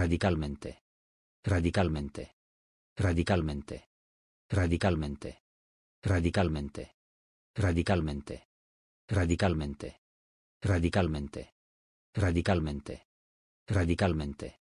radicalmente, radicalmente, radicalmente, radicalmente, radicalmente, radicalmente, radicalmente, radicalmente, radicalmente, radicalmente,